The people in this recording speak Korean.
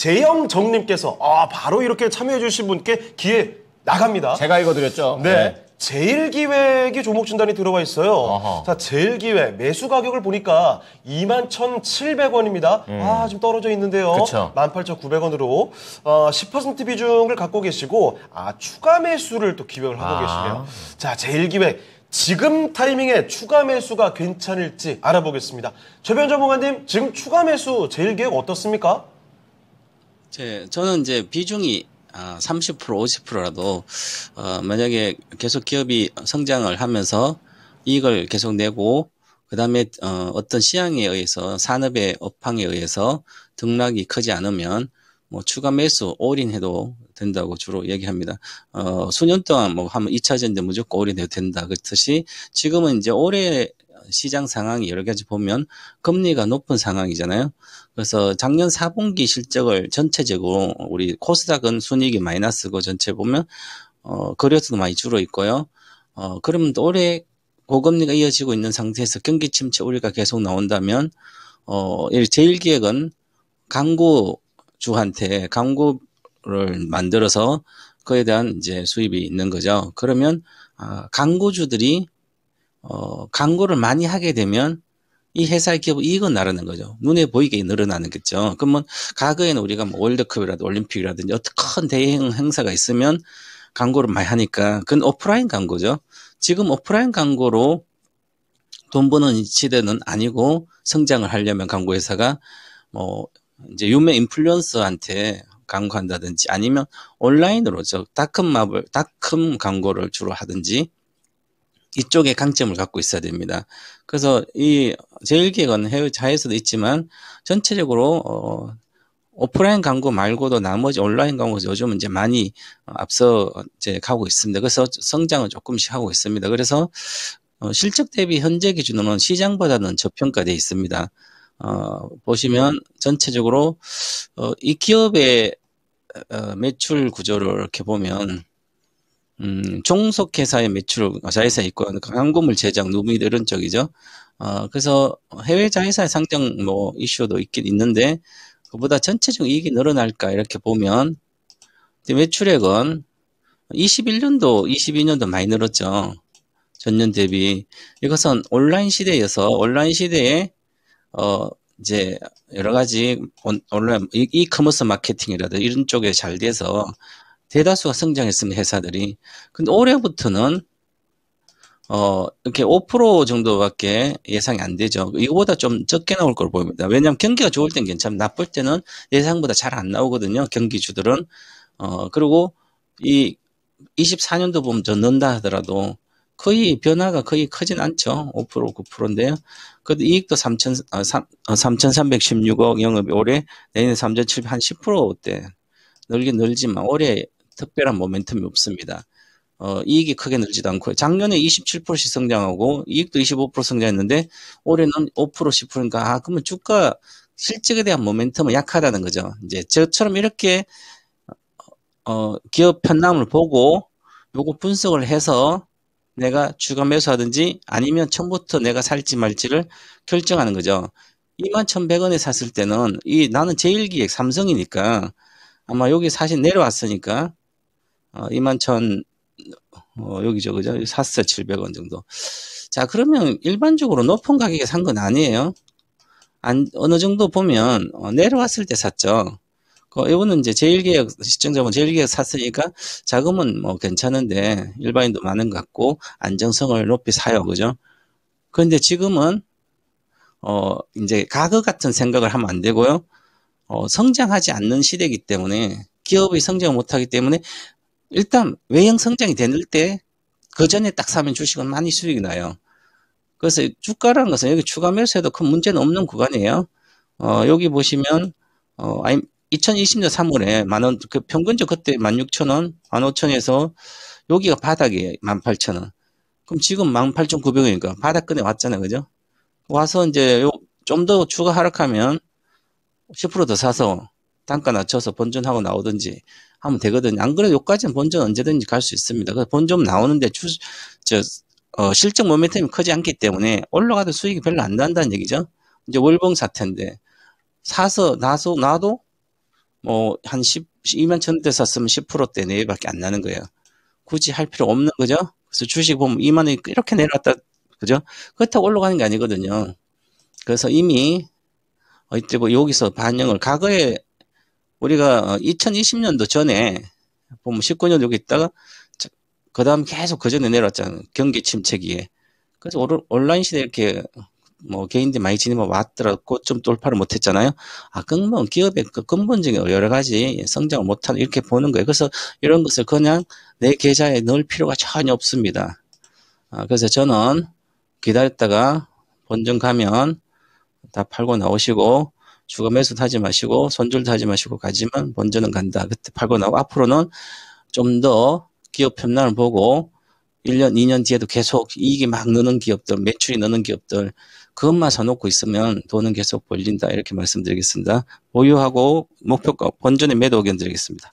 재영정님께서 아 바로 이렇게 참여해주신 분께 기회 나갑니다. 제가 읽어드렸죠. 네. 네. 제일기획이 종목진단이 들어가 있어요. 어허. 자, 제일기획 매수 가격을 보니까 21,700원입니다. 음. 아, 좀 떨어져 있는데요. 그쵸. 18,900원으로 어, 10% 비중을 갖고 계시고 아, 추가 매수를 또 기획을 하고 아. 계시네요. 자, 제일기획 지금 타이밍에 추가 매수가 괜찮을지 알아보겠습니다. 최변 전문가님, 지금 추가 매수 제일기획 어떻습니까? 제, 저는 이제 비중이 아, 30% 50%라도 어, 만약에 계속 기업이 성장을 하면서 이익을 계속 내고 그 다음에 어, 어떤 시향에 의해서 산업의 업황에 의해서 등락이 크지 않으면 뭐 추가 매수 올인해도 된다고 주로 얘기합니다. 어, 수년 동안 뭐 하면 2차전지 무조건 올인해도 된다. 그렇듯이 지금은 이제 올해 시장 상황이 여러 가지 보면 금리가 높은 상황이잖아요. 그래서 작년 4분기 실적을 전체적으로 우리 코스닥은 순익이 마이너스고 전체 보면 어, 거래수도 많이 줄어 있고요. 어, 그러면 올해 고금리가 이어지고 있는 상태에서 경기 침체 우려가 계속 나온다면 어, 제일기획은 강구주한테 강구를 만들어서 그에 대한 이제 수입이 있는 거죠. 그러면 아, 강구주들이 어, 광고를 많이 하게 되면 이 회사의 기업 이익은 나르는 거죠. 눈에 보이게 늘어나는 거죠. 그러면 과거에는 우리가 뭐 월드컵이라든지 올림픽이라든지 어떤 큰 대형 행사가 있으면 광고를 많이 하니까 그건 오프라인 광고죠. 지금 오프라인 광고로 돈 버는 시대는 아니고 성장을 하려면 광고 회사가 뭐 이제 유명 인플루언서한테 광고한다든지 아니면 온라인으로 저 다큼 마블 다큼 광고를 주로 하든지 이쪽에 강점을 갖고 있어야 됩니다. 그래서 이 제1기획은 해외 자에서도 있지만 전체적으로 어, 오프라인 광고 말고도 나머지 온라인 광고 요즘은 이제 많이 앞서 이제 가고 있습니다. 그래서 성장을 조금씩 하고 있습니다. 그래서 어, 실적 대비 현재 기준으로는 시장보다는 저평가돼 있습니다. 어, 보시면 전체적으로 어, 이 기업의 어, 매출 구조를 이렇게 보면 음, 종속회사의 매출, 자회사 있고, 광고물 제작, 노무이도 이런 쪽이죠. 어, 그래서 해외 자회사의 상장 뭐 이슈도 있긴 있는데, 그보다 전체적 이익이 늘어날까, 이렇게 보면, 매출액은 21년도, 22년도 많이 늘었죠. 전년 대비. 이것은 온라인 시대여서, 온라인 시대에, 어, 이제 여러 가지 온, 온라인, 이, 이 커머스 마케팅이라든 이런 쪽에 잘 돼서 대다수가 성장했으면 회사들이. 근데 올해부터는 어, 이렇게 5% 정도밖에 예상이 안 되죠. 이거보다 좀 적게 나올 걸 보입니다. 왜냐하면 경기가 좋을 땐 괜찮, 나쁠 때는 예상보다 잘 안 나오거든요. 경기주들은. 어, 그리고 이 24년도 보면 저 넣는다 하더라도 거의 변화가 거의 크진 않죠. 5% 9%인데요. 그래도 이익도 3천, 아, 어, 3, 어, 3,316억 영업이 올해 내년 3,700, 한 1 0때 늘긴 늘지만 올해 특별한 모멘텀이 없습니다. 어, 이익이 크게 늘지도 않고요. 작년에 27%씩 성장하고 이익도 25% 성장했는데 올해는 5% 10%니까 아 그러면 주가 실적에 대한 모멘텀은 약하다는 거죠. 이제 저처럼 이렇게 어, 기업 편남을 보고 요거 분석을 해서 내가 주가 매수하든지 아니면 처음부터 내가 살지 말지를 결정하는 거죠. 21,100원에 샀을 때는 이 나는 제일기획 삼성이니까 아마 여기 사실 내려왔으니까 어, 21,000 어, 여기죠, 그죠? 샀 700원 정도. 자, 그러면 일반적으로 높은 가격에 산 건 아니에요. 안, 어느 정도 보면, 어, 내려왔을 때 샀죠. 그, 이거는 이제 제일계약, 시청자분 제일계약 샀으니까 자금은 뭐 괜찮은데 일반인도 많은 것 같고 안정성을 높이 사요, 그죠? 그런데 지금은, 어, 이제 가거 같은 생각을 하면 안 되고요. 어, 성장하지 않는 시대이기 때문에 기업이 성장 못하기 때문에 일단 외형 성장이 되는 때그 전에 딱 사면 주식은 많이 수익이 나요. 그래서 주가라는 것은 여기 추가 매수에도 큰 문제는 없는 구간이에요. 어, 여기 보시면 어, 2020년 3월에 만원 그 평균적 그때 16,000원, 15,000에서 원 여기가 바닥이에요. 18,000원. 그럼 지금 18,900원이니까 바닥권에 왔잖아요. 그죠? 와서 이제 좀 더 추가 하락하면 10%더 사서 단가 낮춰서 본전하고 나오든지 하면 되거든요. 안 그래도 여기까지는 본전 언제든지 갈 수 있습니다. 그래서 본전 나오는데 주, 저, 어, 실적 모멘텀이 크지 않기 때문에 올라가도 수익이 별로 안 난다는 얘기죠. 이제 월봉 사태인데 사서 나서 나도 뭐 한1 2만 천대 샀으면 10%대 내외밖에 안 나는 거예요. 굳이 할 필요 없는 거죠. 그래서 주식 보면 2만 원 이렇게 내려왔다 그죠? 그렇다고 올라가는 게 아니거든요. 그래서 이미 어째 뭐 여기서 반영을 과거에 우리가 2020년도 전에 보면 19년 여기 있다가 그 다음 계속 그 전에 내려왔잖아요. 경기 침체기에. 그래서 온라인 시대 에 이렇게 뭐 개인들 이 많이 지니면 왔더라고 좀 돌파를 못했잖아요. 아 근본 기업의 그 근본적인 여러 가지 성장을 못한 이렇게 보는 거예요. 그래서 이런 것을 그냥 내 계좌에 넣을 필요가 전혀 없습니다. 아, 그래서 저는 기다렸다가 본전 가면 다 팔고 나오시고 주가 매수 도 하지 마시고 손절도 하지 마시고 가지만 먼저는 간다. 그때 팔고 나고 앞으로는 좀 더 기업 편란을 보고 1년, 2년 뒤에도 계속 이익이 막 느는 기업들, 매출이 느는 기업들, 그것만 사놓고 있으면 돈은 계속 벌린다. 이렇게 말씀드리겠습니다. 보유하고 목표가 본전에 매도 의견 드리겠습니다.